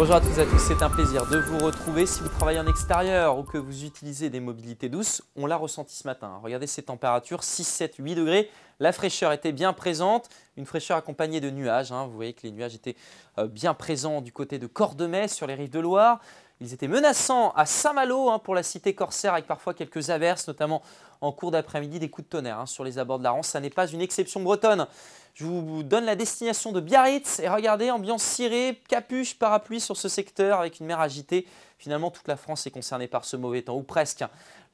Bonjour à toutes et à tous, c'est un plaisir de vous retrouver. Si vous travaillez en extérieur ou que vous utilisez des mobilités douces, on l'a ressenti ce matin. Regardez ces températures, 6, 7, 8 degrés. La fraîcheur était bien présente, une fraîcheur accompagnée de nuages. Hein. Vous voyez que les nuages étaient euh, bien présents du côté de Cordemais sur les rives de Loire. Ils étaient menaçants à Saint-Malo hein, pour la cité corsaire avec parfois quelques averses, notamment en cours d'après-midi, des coups de tonnerre hein, sur les abords de la Rance. Ça n'est pas une exception bretonne. Je vous donne la destination de Biarritz et regardez, ambiance cirée, capuche, parapluie sur ce secteur avec une mer agitée. Finalement, toute la France est concernée par ce mauvais temps, ou presque.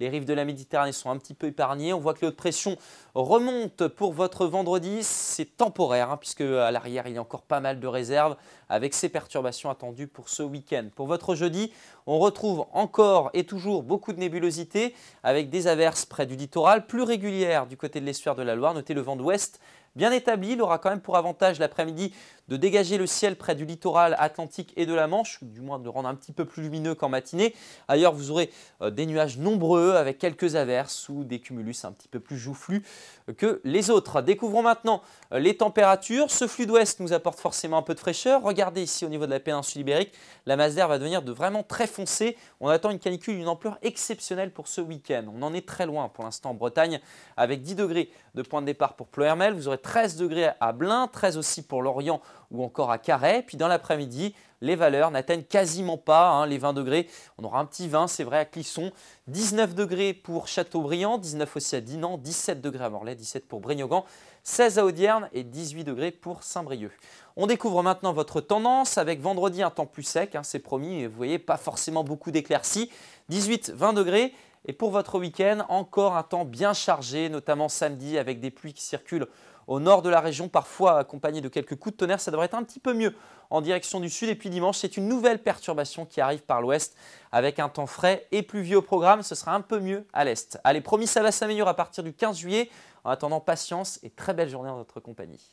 Les rives de la Méditerranée sont un petit peu épargnées. On voit que les de pression remonte pour votre vendredi. C'est temporaire, hein, puisque à l'arrière, il y a encore pas mal de réserves avec ces perturbations attendues pour ce week-end. Pour votre jeudi, on retrouve encore et toujours beaucoup de nébulosité avec des averses près du littoral, plus régulières du côté de l'estuaire de la Loire. Notez le vent d'ouest bien établi. Il aura quand même pour avantage l'après-midi de dégager le ciel près du littoral atlantique et de la Manche, du moins de le rendre un petit peu plus lumineux qu'en matinée. Ailleurs, vous aurez euh, des nuages nombreux avec quelques averses ou des cumulus un petit peu plus joufflus euh, que les autres. Découvrons maintenant euh, les températures. Ce flux d'ouest nous apporte forcément un peu de fraîcheur. Regardez ici au niveau de la péninsule ibérique, la masse d'air va devenir de vraiment très foncée. On attend une canicule d'une ampleur exceptionnelle pour ce week-end. On en est très loin pour l'instant en Bretagne avec 10 degrés de point de départ pour Ploermel. Vous aurez 13 degrés à Blain, 13 aussi pour l'Orient ou encore à Carhaix. Puis dans l'après-midi, les valeurs n'atteignent quasiment pas hein, les 20 degrés. On aura un petit 20, c'est vrai, à Clisson. 19 degrés pour Châteaubriand, 19 aussi à Dinan, 17 degrés à Morlaix, 17 pour Brignogan, 16 à Audierne et 18 degrés pour Saint-Brieuc. On découvre maintenant votre tendance avec vendredi un temps plus sec, hein, c'est promis, vous voyez, pas forcément beaucoup d'éclaircies. 18-20 degrés et pour votre week-end, encore un temps bien chargé, notamment samedi avec des pluies qui circulent au nord de la région, parfois accompagnées de quelques coups de tonnerre. Ça devrait être un petit peu mieux en direction du sud. Et puis dimanche, c'est une nouvelle perturbation qui arrive par l'ouest avec un temps frais et pluvieux au programme. Ce sera un peu mieux à l'est. Allez, promis, ça va s'améliorer à partir du 15 juillet. En attendant, patience et très belle journée en notre compagnie.